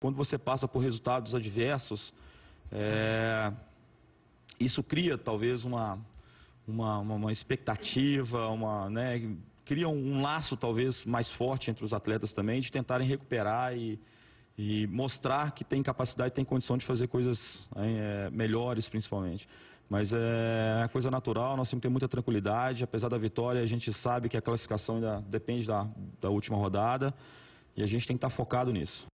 Quando você passa por resultados adversos, é, isso cria talvez uma, uma, uma expectativa, uma, né, cria um, um, laço talvez mais forte entre os atletas também, de tentarem recuperar e, e mostrar que tem capacidade, tem condição de fazer coisas é, melhores principalmente. Mas é coisa natural, nós temos que ter muita tranquilidade, apesar da vitória, a gente sabe que a classificação ainda depende da, da última rodada e a gente tem que estar focado nisso.